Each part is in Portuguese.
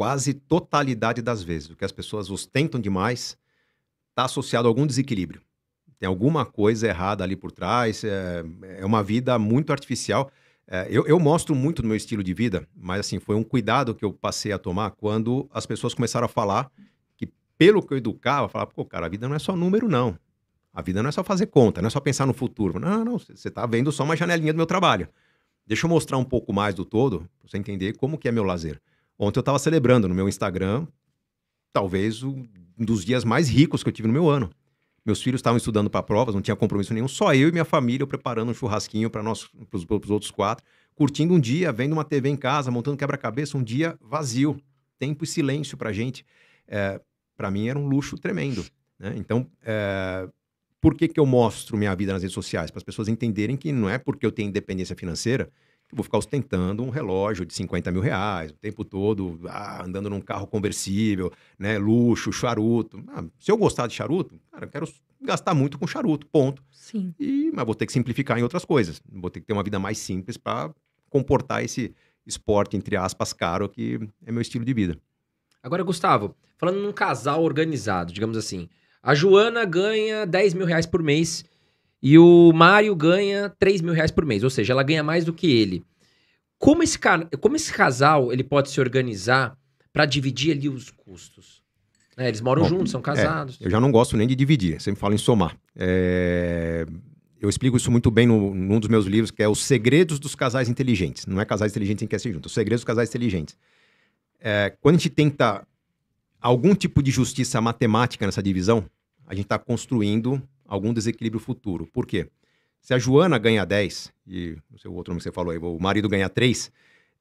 quase totalidade das vezes, o que as pessoas ostentam demais, está associado a algum desequilíbrio. Tem alguma coisa errada ali por trás, é, é uma vida muito artificial. É, eu, eu, mostro muito no meu estilo de vida, mas assim, foi um cuidado que eu passei a tomar quando as pessoas começaram a falar que, pelo que eu educava, falar pô, cara, a vida não é só número, não. A vida não é só fazer conta, não é só pensar no futuro. Não, não, não você está vendo só uma janelinha do meu trabalho. Deixa eu mostrar um pouco mais do todo, para você entender como que é meu lazer. Ontem eu estava celebrando no meu Instagram, talvez um dos dias mais ricos que eu tive no meu ano. Meus filhos estavam estudando para provas, não tinha compromisso nenhum, só eu e minha família preparando um churrasquinho para nós, para os outros quatro, curtindo um dia, vendo uma TV em casa, montando quebra-cabeça, um dia vazio, tempo e silêncio para gente. É, para mim era um luxo tremendo. Né? Então, é, por que, que eu mostro minha vida nas redes sociais? Para as pessoas entenderem que não é porque eu tenho independência financeira vou ficar ostentando um relógio de 50 mil reais o tempo todo, ah, andando num carro conversível, né, luxo, charuto. Ah, se eu gostar de charuto, cara, eu quero gastar muito com charuto, ponto. Sim. E, mas vou ter que simplificar em outras coisas. Vou ter que ter uma vida mais simples para comportar esse esporte, entre aspas, caro, que é meu estilo de vida. Agora, Gustavo, falando num casal organizado, digamos assim, a Joana ganha 10 mil reais por mês e o Mário ganha 3 mil reais por mês, ou seja, ela ganha mais do que ele. Como esse, como esse casal ele pode se organizar para dividir ali os custos? É, eles moram Bom, juntos, são é, casados. É, eu já não gosto nem de dividir, sempre falo em somar. É, eu explico isso muito bem no, num dos meus livros, que é Os Segredos dos Casais Inteligentes. Não é casais inteligentes em que é se junto, Os Segredos dos Casais Inteligentes. É, quando a gente tenta algum tipo de justiça matemática nessa divisão, a gente está construindo algum desequilíbrio futuro. Por quê? Se a Joana ganha 10, e não sei o outro nome que você falou aí, o marido ganha 3,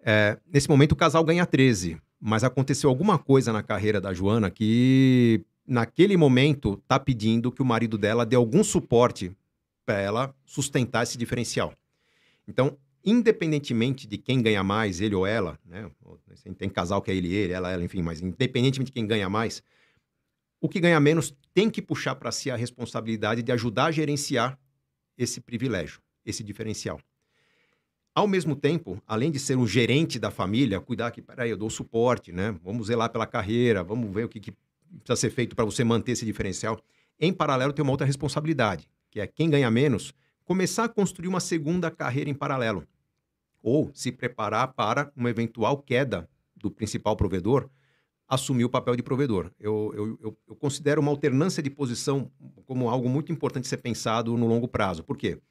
é, nesse momento o casal ganha 13. Mas aconteceu alguma coisa na carreira da Joana que, naquele momento, está pedindo que o marido dela dê algum suporte para ela sustentar esse diferencial. Então, independentemente de quem ganha mais, ele ou ela, né? Tem casal que é ele, ele, ela, ela, enfim, mas independentemente de quem ganha mais, o que ganha menos tem que puxar para si a responsabilidade de ajudar a gerenciar esse privilégio, esse diferencial. Ao mesmo tempo, além de ser um gerente da família, cuidar que, peraí, eu dou suporte, né? Vamos zelar pela carreira, vamos ver o que, que precisa ser feito para você manter esse diferencial. Em paralelo, tem uma outra responsabilidade, que é quem ganha menos, começar a construir uma segunda carreira em paralelo. Ou se preparar para uma eventual queda do principal provedor, assumir o papel de provedor. Eu, eu, eu, considero uma alternância de posição como algo muito importante ser pensado no longo prazo. Por quê?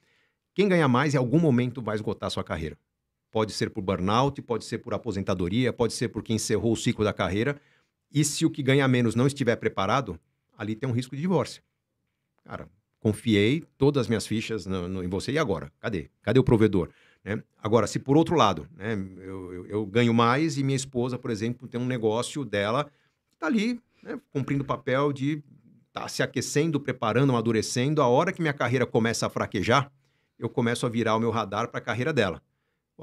Quem ganha mais em algum momento vai esgotar a sua carreira. Pode ser por burnout, pode ser por aposentadoria, pode ser porque encerrou o ciclo da carreira. E se o que ganha menos não estiver preparado, ali tem um risco de divórcio. Cara, confiei todas as minhas fichas no, no, em você e agora? Cadê? Cadê o provedor? Né? Agora, se por outro lado, né, eu, eu, eu, ganho mais e minha esposa, por exemplo, tem um negócio dela que está ali né, cumprindo o papel de estar tá se aquecendo, preparando, amadurecendo, a hora que minha carreira começa a fraquejar, eu começo a virar o meu radar para a carreira dela.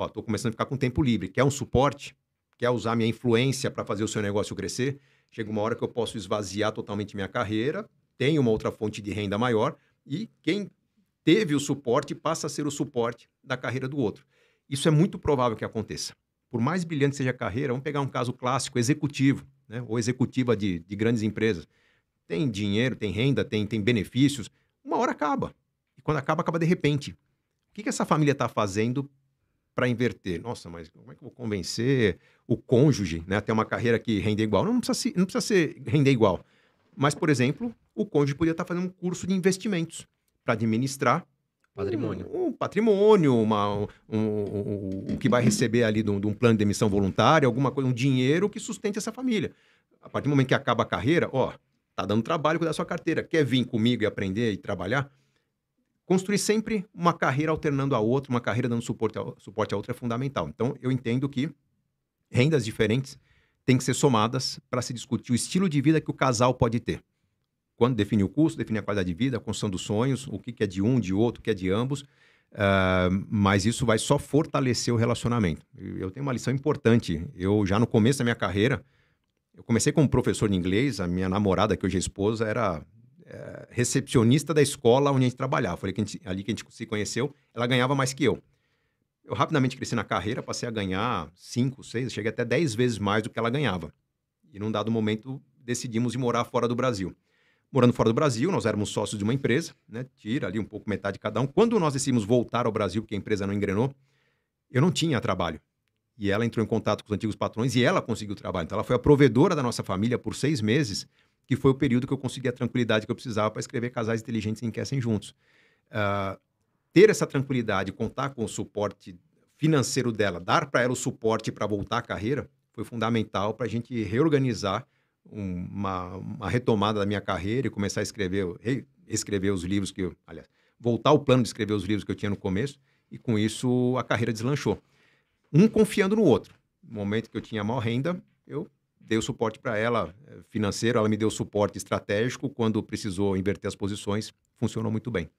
estou começando a ficar com tempo livre. Quer um suporte? Quer usar minha influência para fazer o seu negócio crescer? Chega uma hora que eu posso esvaziar totalmente minha carreira, tenho uma outra fonte de renda maior e quem teve o suporte passa a ser o suporte da carreira do outro. Isso é muito provável que aconteça. Por mais brilhante seja a carreira, vamos pegar um caso clássico, executivo, né? ou executiva de, de grandes empresas. Tem dinheiro, tem renda, tem, tem benefícios. Uma hora acaba. E quando acaba, acaba de repente. O que, que essa família está fazendo para inverter? Nossa, mas como é que eu vou convencer o cônjuge né, a ter uma carreira que renda igual? Não, não precisa, se, não precisa ser renda igual. Mas, por exemplo, o cônjuge podia estar tá fazendo um curso de investimentos para administrar patrimônio. Um, um patrimônio, o um, um, um, que vai receber ali de um, plano de demissão voluntária, alguma coisa, um dinheiro que sustente essa família. A partir do momento que acaba a carreira, ó, tá dando trabalho cuidar da sua carteira. Quer vir comigo e aprender e trabalhar? Construir sempre uma carreira alternando a outra, uma carreira dando suporte a, suporte a outra é fundamental. Então, eu entendo que rendas diferentes têm que ser somadas para se discutir o estilo de vida que o casal pode ter quando definir o curso, definir a qualidade de vida, a construção dos sonhos, o que, que é de um, de outro, o que é de ambos. Uh, mas isso vai só fortalecer o relacionamento. Eu tenho uma lição importante. Eu já no começo da minha carreira, eu comecei como professor de inglês. A minha namorada, que hoje é esposa, era é, recepcionista da escola onde a gente trabalhava. Foi ali que a gente, ali que a gente se conheceu. Ela ganhava mais que eu. Eu rapidamente cresci na carreira, passei a ganhar cinco, seis, cheguei até dez vezes mais do que ela ganhava. E num dado momento decidimos ir morar fora do Brasil morando fora do Brasil, nós éramos sócios de uma empresa, né? Tira ali um pouco metade de cada um. Quando nós decidimos voltar ao Brasil, porque a empresa não engrenou, eu não tinha trabalho. E ela entrou em contato com os antigos patrões e ela conseguiu trabalho. Então ela foi a provedora da nossa família por seis meses, que foi o período que eu consegui a tranquilidade que eu precisava para escrever Casais Inteligentes e Enquecem Juntos. Uh, ter essa tranquilidade, contar com o suporte financeiro dela, dar para ela o suporte para voltar à carreira, foi fundamental para a gente reorganizar uma, uma, retomada da minha carreira e começar a escrever, escrever os livros que eu, aliás, voltar ao plano de escrever os livros que eu tinha no começo e com isso a carreira deslanchou. Um confiando no outro. No momento que eu tinha mal renda, eu dei o suporte para ela eh, financeiro, ela me deu suporte estratégico quando precisou inverter as posições, funcionou muito bem.